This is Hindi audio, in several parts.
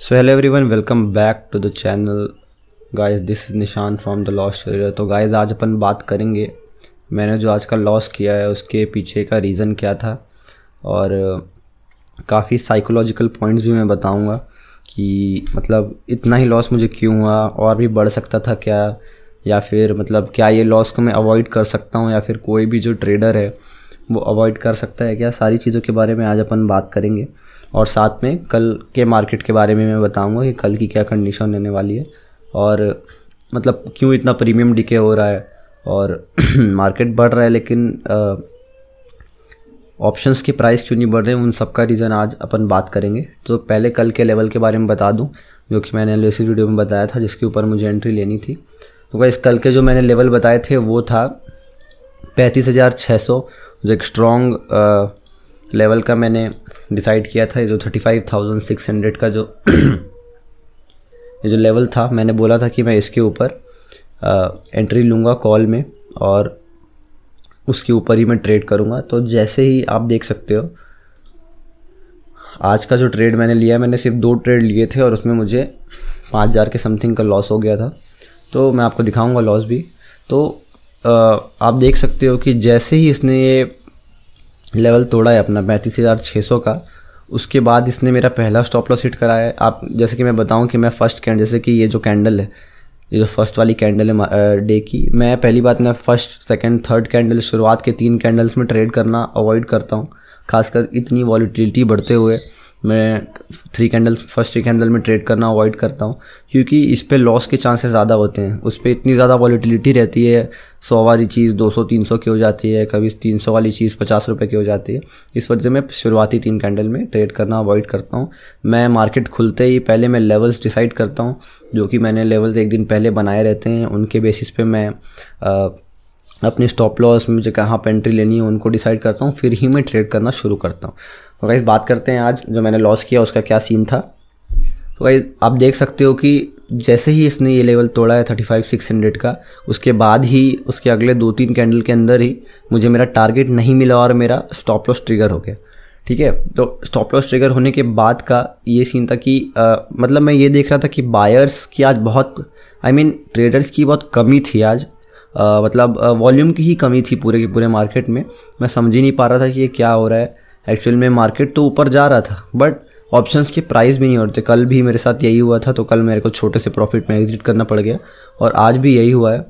so hello everyone welcome back to the channel guys this is Nishan from the लॉस शरीर तो गाइस आज अपन बात करेंगे मैंने जो आज का लॉस किया है उसके पीछे का रीज़न क्या था और काफ़ी साइकोलॉजिकल पॉइंट्स भी मैं बताऊंगा कि मतलब इतना ही लॉस मुझे क्यों हुआ और भी बढ़ सकता था क्या या फिर मतलब क्या ये लॉस को मैं अवॉइड कर सकता हूँ या फिर कोई भी जो ट्रेडर है वो अवॉइड कर सकता है क्या सारी चीज़ों के बारे में आज अपन बात करेंगे और साथ में कल के मार्केट के बारे में मैं बताऊँगा कि कल की क्या कंडीशन रहने वाली है और मतलब क्यों इतना प्रीमियम डिके हो रहा है और मार्केट बढ़ रहा है लेकिन ऑप्शंस के प्राइस क्यों नहीं बढ़ रहे उन सब का रीज़न आज अपन बात करेंगे तो पहले कल के लेवल के बारे में बता दूं जो कि मैंने एनालिसिस वीडियो में बताया था जिसके ऊपर मुझे एंट्री लेनी थी तो इस कल के जो मैंने लेवल बताए थे वो था पैंतीस हज़ार छः सौ जो एक स्ट्रॉन्ग लेवल का मैंने डिसाइड किया था ये जो thirty five thousand six hundred का जो ये जो लेवल था मैंने बोला था कि मैं इसके ऊपर एंट्री लूँगा कॉल में और उसके ऊपर ही मैं ट्रेड करूँगा तो जैसे ही आप देख सकते हो आज का जो ट्रेड मैंने लिया मैंने सिर्फ दो ट्रेड लिए थे और उसमें मुझे पाँच हज़ार के समथिंग का लॉस हो गया था तो मैं आपको दिखाऊंगा लॉस भी तो आ, आप देख सकते हो कि जैसे ही इसने ये लेवल तोड़ा है अपना पैंतीस हज़ार छः सौ का उसके बाद इसने मेरा पहला स्टॉप लॉस हिट कराया है आप जैसे कि मैं बताऊं कि मैं फ़र्स्ट कैंडल जैसे कि ये जो कैंडल है ये जो फर्स्ट वाली कैंडल है डे की मैं पहली बात मैं फ़र्स्ट सेकंड थर्ड कैंडल शुरुआत के तीन कैंडल्स में ट्रेड करना अवॉइड करता हूँ खासकर इतनी वॉलीटिलिटी बढ़ते हुए मैं three candle first three candle में ट्रेड करना अवॉइड करता हूँ क्योंकि इस पर लॉस के चांसेस ज़्यादा होते हैं उस पर इतनी ज़्यादा वॉलीटिलिटी रहती है सौ वाली चीज़ दो सौ तीन सौ की हो जाती है कभी तीन सौ वाली चीज़ पचास रुपये की हो जाती है इस वजह से मैं शुरुआती तीन कैंडल में ट्रेड करना अवॉइड करता हूँ मैं मार्केट खुलते ही पहले मैं लेवल्स डिसाइड करता हूँ जो कि मैंने लेवल्स एक दिन पहले बनाए रहते हैं उनके बेसिस पे मैं अपने स्टॉप लॉस में मुझे कहाँ पर एंट्री लेनी है उनको डिसाइड करता हूँ फिर ही मैं ट्रेड करना शुरू करता हूँ तो गाइज़ बात करते हैं आज जो मैंने लॉस किया उसका क्या सीन था तो गाइज़ आप देख सकते हो कि जैसे ही इसने ये लेवल तोड़ा है थर्टी फाइव सिक्स हंड्रेड का उसके बाद ही उसके अगले दो तीन कैंडल के अंदर ही मुझे मेरा टारगेट नहीं मिला और मेरा स्टॉप लॉस ट्रिगर हो गया ठीक है तो स्टॉप लॉस ट्रिगर होने के बाद का ये सीन था कि आ, मतलब मैं ये देख रहा था कि बायर्स की आज बहुत I I mean mean, traders की बहुत कमी थी आज आ, मतलब वॉल्यूम की ही कमी थी पूरे के पूरे मार्केट में मैं समझ ही नहीं पा रहा था कि ये क्या हो रहा है एक्चुअल में मार्केट तो ऊपर जा रहा था बट ऑप्शंस के प्राइस भी नहीं उड़ते कल भी मेरे साथ यही हुआ था तो कल मेरे को छोटे से प्रॉफिट में एग्जिट करना पड़ गया और आज भी यही हुआ है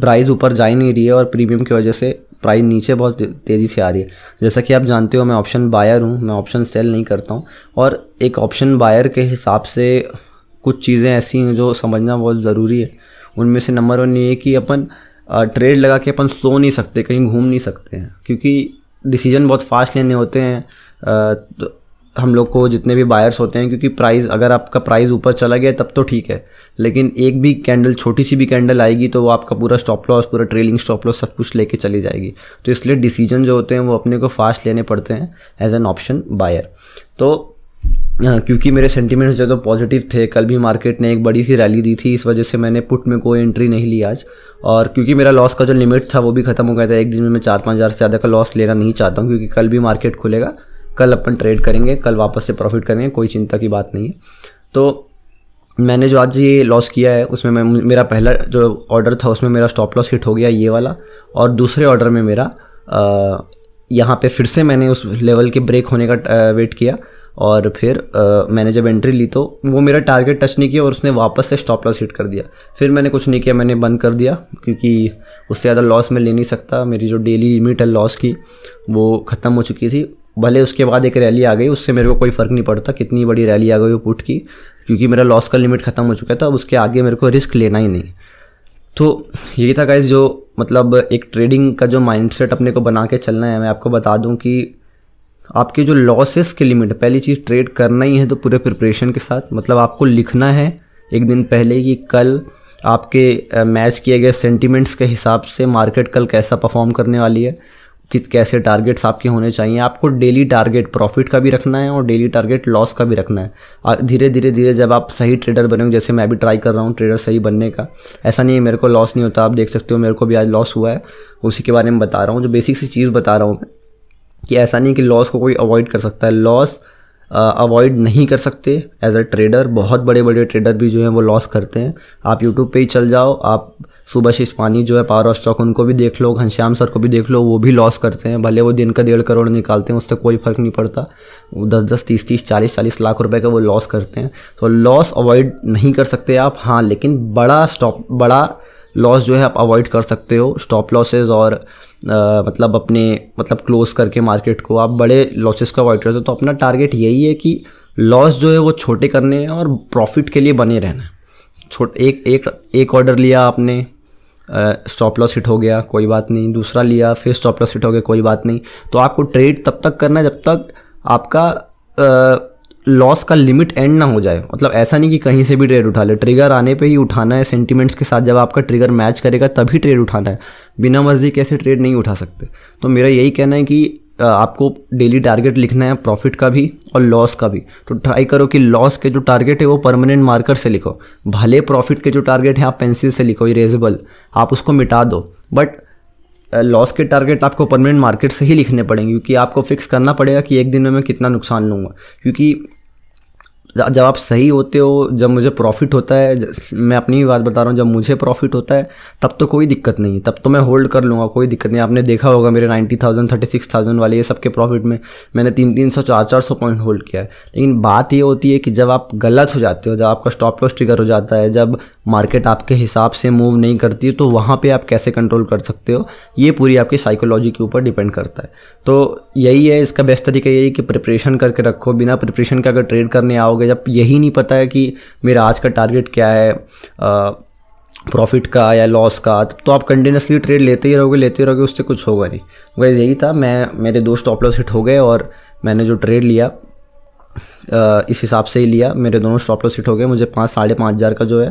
प्राइस ऊपर जा ही नहीं रही है और प्रीमियम की वजह से प्राइस नीचे बहुत तेज़ी से आ रही है जैसा कि आप जानते हो मैं ऑप्शन बायर हूँ मैं ऑप्शन सेल नहीं करता हूँ और एक ऑप्शन बायर के हिसाब से कुछ चीज़ें ऐसी हैं जो समझना बहुत ज़रूरी है उनमें से नंबर वन ये कि अपन ट्रेड लगा के अपन सो नहीं सकते कहीं घूम नहीं सकते हैं क्योंकि डिसीजन बहुत फास्ट लेने होते हैं तो हम लोग को जितने भी बायर्स होते हैं क्योंकि प्राइस अगर आपका प्राइस ऊपर चला गया तब तो ठीक है लेकिन एक भी कैंडल छोटी सी भी कैंडल आएगी तो वो आपका पूरा स्टॉप लॉस पूरा ट्रेलिंग स्टॉप लॉस सब कुछ लेके चली जाएगी तो इसलिए डिसीजन जो होते हैं वो अपने को फास्ट लेने पड़ते हैं एज एन ऑप्शन बायर तो क्योंकि मेरे सेंटीमेंट्स ज़्यादा पॉजिटिव थे कल भी मार्केट ने एक बड़ी सी रैली दी थी इस वजह से मैंने पुट में कोई एंट्री नहीं ली आज और क्योंकि मेरा लॉस का जो लिमिट था वो भी खत्म हो गया था एक दिन में मैं चार पाँच हज़ार से ज़्यादा का लॉस लेना नहीं चाहता हूँ क्योंकि कल भी मार्केट खुलेगा कल अपन ट्रेड करेंगे कल वापस से प्रॉफिट करेंगे कोई चिंता की बात नहीं है तो मैंने जो आज ये लॉस किया है उसमें मैं मेरा पहला जो ऑर्डर था उसमें मेरा स्टॉप लॉस हिट हो गया ये वाला और दूसरे ऑर्डर में मेरा यहाँ पे फिर से मैंने उस लेवल के ब्रेक होने का वेट किया और फिर आ, मैंने जब एंट्री ली तो वो मेरा टारगेट टच नहीं किया और उसने वापस से स्टॉप लॉस हिट कर दिया फिर मैंने कुछ नहीं किया मैंने बंद कर दिया क्योंकि उससे ज़्यादा लॉस मैं ले नहीं सकता मेरी जो डेली लिमिट है लॉस की वो ख़त्म हो चुकी थी भले उसके बाद एक रैली आ गई उससे मेरे को कोई फ़र्क नहीं पड़ता कितनी बड़ी रैली आ गई वो पुट की क्योंकि मेरा लॉस का लिमिट ख़त्म हो चुका था अब उसके आगे मेरे को रिस्क लेना ही नहीं तो यही था गाइज जो मतलब एक ट्रेडिंग का जो माइंडसेट अपने को बना के चलना है मैं आपको बता दूं कि आपके जो लॉसेस की लिमिट पहली चीज़ ट्रेड करना ही है तो पूरे प्रिपरेशन के साथ मतलब आपको लिखना है एक दिन पहले कि कल आपके मैच किए गए सेंटिमेंट्स के हिसाब से मार्केट कल कैसा परफॉर्म करने वाली है कि कैसे टारगेट्स आपके होने चाहिए आपको डेली टारगेट प्रॉफिट का भी रखना है और डेली टारगेट लॉस का भी रखना है धीरे धीरे धीरे जब आप सही ट्रेडर बनेंगे जैसे मैं भी ट्राई कर रहा हूँ ट्रेडर सही बनने का ऐसा नहीं है मेरे को लॉस नहीं होता आप देख सकते हो मेरे को भी आज लॉस हुआ है उसी के बारे में बता रहा हूँ जो बेसिक सी चीज़ बता रहा हूँ मैं कि ऐसा नहीं कि लॉस को कोई अवॉइड कर सकता है लॉस अवॉइड uh, नहीं कर सकते एज अ ट्रेडर बहुत बड़े बड़े ट्रेडर भी जो हैं वो लॉस करते हैं आप यूट्यूब पे ही चल जाओ आप सुबह शिस्वानी जो है पावर ऑफ स्टॉक उनको भी देख लो घनश्याम सर को भी देख लो वो भी लॉस करते हैं भले वो दिन का डेढ़ करोड़ निकालते हैं उससे कोई फर्क नहीं पड़ता दस दस तीस तीस चालीस चालीस लाख रुपए का वो लॉस करते हैं तो लॉस अवॉइड नहीं कर सकते आप हाँ लेकिन बड़ा स्टॉक बड़ा लॉस जो है आप अवॉइड कर सकते हो स्टॉप लॉसेज और आ, मतलब अपने मतलब क्लोज करके मार्केट को आप बड़े लॉसेस को अवॉइड करते हो तो अपना टारगेट यही है कि लॉस जो है वो छोटे करने हैं और प्रॉफिट के लिए बने रहना छोट छोटे एक एक एक ऑर्डर लिया आपने स्टॉप लॉस हिट हो गया कोई बात नहीं दूसरा लिया फिर स्टॉप लॉस हिट हो गया कोई बात नहीं तो आपको ट्रेड तब तक करना है जब तक आपका आ, लॉस का लिमिट एंड ना हो जाए मतलब ऐसा नहीं कि कहीं से भी ट्रेड उठा ले ट्रिगर आने पे ही उठाना है सेंटीमेंट्स के साथ जब आपका ट्रिगर मैच करेगा तभी ट्रेड उठाना है बिना मर्जी कैसे ट्रेड नहीं उठा सकते तो मेरा यही कहना है कि आपको डेली टारगेट लिखना है प्रॉफिट का भी और लॉस का भी तो ट्राई करो कि लॉस के जो टारगेट है वो परमानेंट मार्कर से लिखो भले प्रॉफिट के जो टारगेट हैं आप पेंसिल से लिखो इरेजेबल आप उसको मिटा दो बट लॉस के टारगेट आपको परमानेंट मार्केट से ही लिखने पड़ेंगे क्योंकि आपको फिक्स करना पड़ेगा कि एक दिन में मैं कितना नुकसान लूँगा क्योंकि जब आप सही होते हो जब मुझे प्रॉफिट होता है मैं अपनी ही बात बता रहा हूँ जब मुझे प्रॉफिट होता है तब तो कोई दिक्कत नहीं तब तो मैं होल्ड कर लूँगा कोई दिक्कत नहीं आपने देखा होगा मेरे ninety thousand thirty six thousand वाले ये सबके प्रॉफिट में मैंने तीन तीन सौ चार चार सौ पॉइंट होल्ड किया है लेकिन बात ये होती है कि जब आप गलत हो जाते हो जब आपका स्टॉप लॉस ट्रिगर हो जाता है जब मार्केट आपके हिसाब से मूव नहीं करती तो वहाँ पर आप कैसे कंट्रोल कर सकते हो ये पूरी आपकी साइकोलॉजी के ऊपर डिपेंड करता है तो यही है इसका बेस्ट तरीका यही कि प्रिपरेशन करके रखो बिना प्रिपरेशन के अगर ट्रेड करने आओगे करोगे जब यही नहीं पता है कि मेरा आज का टारगेट क्या है प्रॉफिट का या लॉस का तो आप कंटिन्यूसली ट्रेड लेते ही रहोगे लेते ही रहोगे उससे कुछ होगा नहीं वैसे यही था मैं मेरे दो स्टॉप लॉस हिट हो गए और मैंने जो ट्रेड लिया इस हिसाब से ही लिया मेरे दोनों स्टॉप लॉस हिट हो गए मुझे पाँच साढ़े पाँच हज़ार का जो है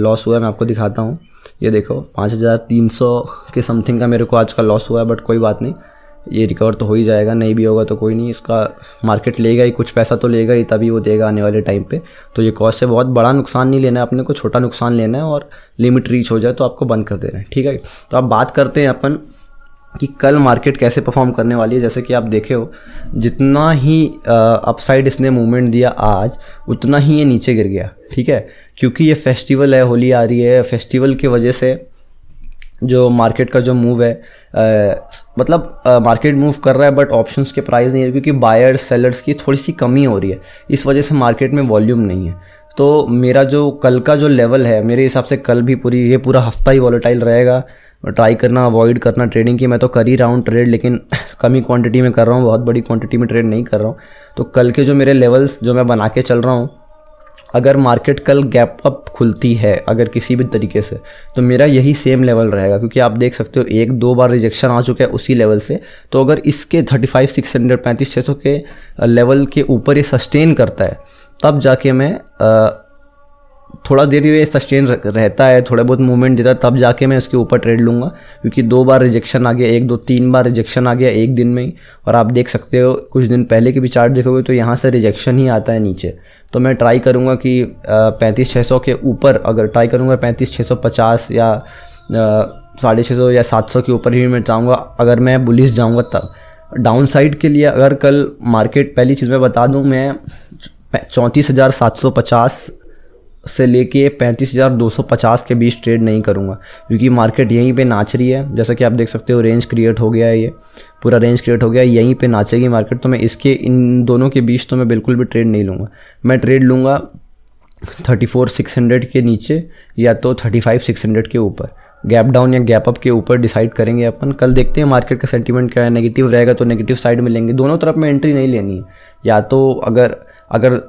लॉस हुआ है मैं आपको दिखाता हूँ ये देखो पाँच हज़ार तीन सौ के समथिंग का मेरे को आज का लॉस हुआ है बट कोई बात नहीं ये रिकवर तो हो ही जाएगा नहीं भी होगा तो कोई नहीं इसका मार्केट लेगा ही कुछ पैसा तो लेगा ही तभी वो देगा आने वाले टाइम पे तो ये कॉस्ट से बहुत बड़ा नुकसान नहीं लेना है अपने को छोटा नुकसान लेना है और लिमिट रीच हो जाए तो आपको बंद कर देना है ठीक है तो आप बात करते हैं अपन कि कल मार्केट कैसे परफॉर्म करने वाली है जैसे कि आप देखे हो जितना ही अपसाइड इसने मूवमेंट दिया आज उतना ही ये नीचे गिर गया ठीक है क्योंकि ये फेस्टिवल है होली आ रही है फेस्टिवल की वजह से जो मार्केट का जो मूव है आ, मतलब आ, मार्केट मूव कर रहा है बट ऑप्शंस के प्राइस नहीं है क्योंकि बायर्स सेलर्स की थोड़ी सी कमी हो रही है इस वजह से मार्केट में वॉल्यूम नहीं है तो मेरा जो कल का जो लेवल है मेरे हिसाब से कल भी पूरी ये पूरा हफ्ता ही वॉलेटाइल रहेगा ट्राई करना अवॉइड करना ट्रेडिंग की मैं तो कर ही रहा हूँ ट्रेड लेकिन कमी क्वांटिटी में कर रहा हूँ बहुत बड़ी क्वांटिटी में ट्रेड नहीं कर रहा हूँ तो कल के जो मेरे लेवल्स जो मैं बना के चल रहा हूँ अगर मार्केट कल गैप अप खुलती है अगर किसी भी तरीके से तो मेरा यही सेम लेवल रहेगा क्योंकि आप देख सकते हो एक दो बार रिजेक्शन आ चुका है उसी लेवल से तो अगर इसके थर्टी फाइव सिक्स हंड्रेड पैंतीस छः सौ के लेवल के ऊपर ये सस्टेन करता है तब जाके मैं आ, थोड़ा देर ये सस्टेन रहता है थोड़ा बहुत मूवमेंट देता है तब जाके मैं उसके ऊपर ट्रेड लूँगा क्योंकि दो बार रिजेक्शन आ गया एक दो तीन बार रिजेक्शन आ गया एक दिन में ही और आप देख सकते हो कुछ दिन पहले के भी चार्ट देखोगे तो यहाँ से रिजेक्शन ही आता है नीचे तो मैं ट्राई करूँगा कि पैंतीस छः सौ के ऊपर अगर ट्राई करूँगा पैंतीस छः सौ पचास या साढ़े छः सौ या सात सौ के ऊपर ही मैं चाहूँगा अगर मैं बुलिस जाऊँगा तब डाउन साइड के लिए अगर कल मार्केट पहली चीज़ मैं बता दूँ मैं चौंतीस हज़ार सात सौ पचास से लेके पैंतीस हज़ार दो सौ पचास के बीच ट्रेड नहीं करूँगा क्योंकि मार्केट यहीं पे नाच रही है जैसा कि आप देख सकते हो रेंज क्रिएट हो गया है ये पूरा रेंज क्रिएट हो गया है यहीं पे नाचेगी मार्केट तो मैं इसके इन दोनों के बीच तो मैं बिल्कुल भी ट्रेड नहीं लूँगा मैं ट्रेड लूँगा थर्टी फोर सिक्स हंड्रेड के नीचे या तो थर्टी फाइव सिक्स हंड्रेड के ऊपर गैप डाउन या गैप अप के ऊपर डिसाइड करेंगे अपन कल देखते हैं मार्केट का सेंटीमेंट क्या है नेगेटिव रहेगा तो नेगेटिव साइड में लेंगे दोनों तरफ में एंट्री नहीं लेनी है या तो अगर अगर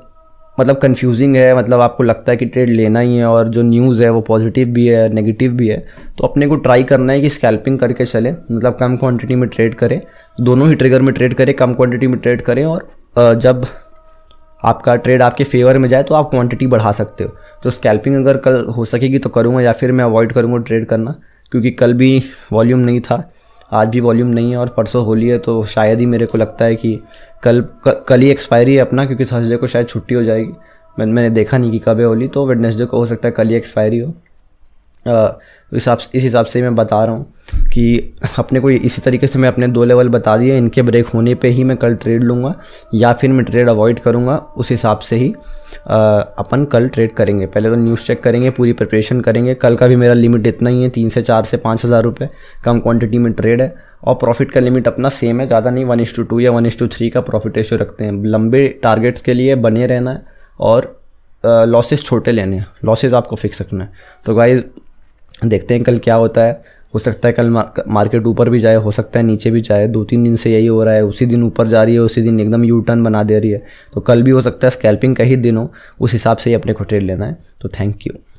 मतलब कंफ्यूजिंग है मतलब आपको लगता है कि ट्रेड लेना ही है और जो न्यूज़ है वो पॉजिटिव भी है नेगेटिव भी है तो अपने को ट्राई करना है कि स्कैल्पिंग करके चले मतलब कम क्वांटिटी में ट्रेड करें दोनों ही ट्रिगर में ट्रेड करें कम क्वांटिटी में ट्रेड करें और जब आपका ट्रेड आपके फेवर में जाए तो आप क्वांटिटी बढ़ा सकते हो तो स्कैल्पिंग अगर कल हो सकेगी तो करूँगा या फिर मैं अवॉइड करूँगा ट्रेड करना क्योंकि कल भी वॉल्यूम नहीं था आज भी वॉल्यूम नहीं है और परसों होली है तो शायद ही मेरे को लगता है कि कल क, कल ही एक्सपायरी है अपना क्योंकि थर्सडे को शायद छुट्टी हो जाएगी मैं मैंने देखा नहीं कि कब है होली तो वेडनेसडे को हो सकता है कल ही एक्सपायरी हो हिसाब तो इस हिसाब से मैं बता रहा हूँ कि अपने को इसी तरीके से मैं अपने दो लेवल बता दिए इनके ब्रेक होने पे ही मैं कल ट्रेड लूँगा या फिर मैं ट्रेड अवॉइड करूँगा उस हिसाब से ही आ, अपन कल ट्रेड करेंगे पहले तो न्यूज़ चेक करेंगे पूरी प्रिपरेशन करेंगे कल का भी मेरा लिमिट इतना ही है तीन से चार से पाँच हज़ार रुपये कम क्वांटिटी में ट्रेड है और प्रॉफिट का लिमिट अपना सेम है ज़्यादा नहीं वन इश टू टू या वन इश टू थ्री का प्रॉफिट रेशियो रखते हैं लंबे टारगेट्स के लिए बने रहना है और लॉसेस छोटे लेने हैं लॉसेज आपको फिक्स रखना है तो गाइज देखते हैं कल क्या होता है हो सकता है कल मार्केट ऊपर भी जाए हो सकता है नीचे भी जाए दो तीन दिन से यही हो रहा है उसी दिन ऊपर जा रही है उसी दिन एकदम यू टर्न बना दे रही है तो कल भी हो सकता है स्कैल्पिंग का ही दिन हो उस हिसाब से ही अपने को ट्रेड लेना है तो थैंक यू